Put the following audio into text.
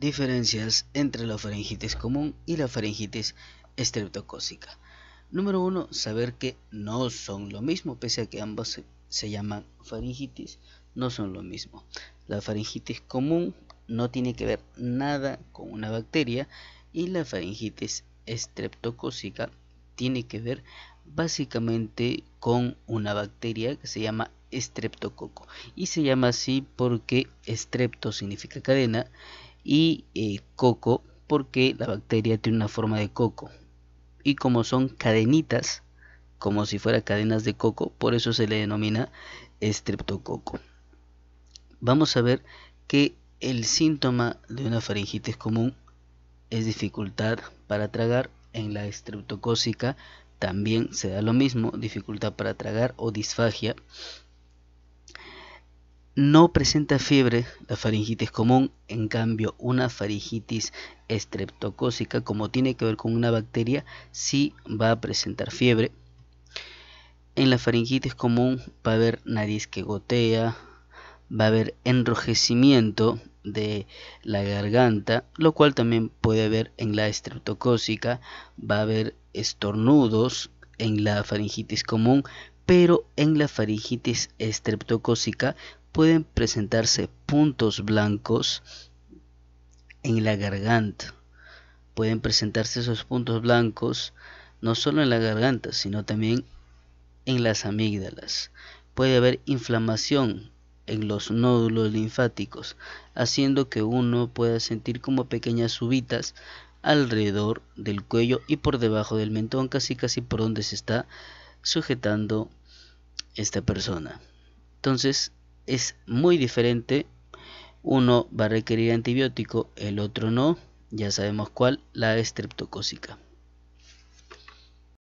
Diferencias entre la faringitis común y la faringitis estreptocócica. Número uno, Saber que no son lo mismo, pese a que ambos se, llaman faringitis, no son lo mismo. La faringitis común no tiene que ver nada con una bacteria y la faringitis estreptocócica tiene que ver básicamente con una bacteria que se llama estreptococo y se llama así porque estrepto significa cadena y eh, coco porque la bacteria tiene una forma de coco. Y como son cadenitas, como si fuera cadenas de coco, por eso se le denomina estreptococo. Vamos a ver que el síntoma de una faringitis común es dificultad para tragar. En la estreptocócica también se da lo mismo, dificultad para tragar o disfagia. No presenta fiebre la faringitis común, en cambio una faringitis estreptocócica, como tiene que ver con una bacteria, sí va a presentar fiebre. En la faringitis común va a haber nariz que gotea, va a haber enrojecimiento de la garganta, lo cual también puede haber en la estreptocócica, va a haber estornudos en la faringitis común, pero en la faringitis estreptocócica pueden presentarse puntos blancos en la garganta. Pueden presentarse esos puntos blancos no solo en la garganta, sino también en las amígdalas. Puede haber inflamación en los nódulos linfáticos, haciendo que uno pueda sentir como pequeñas subitas alrededor del cuello y por debajo del mentón, casi casi por donde se está sujetando esta persona. Entonces, es muy diferente. Uno va a requerir antibiótico, el otro no. Ya sabemos cuál, la estreptocócica.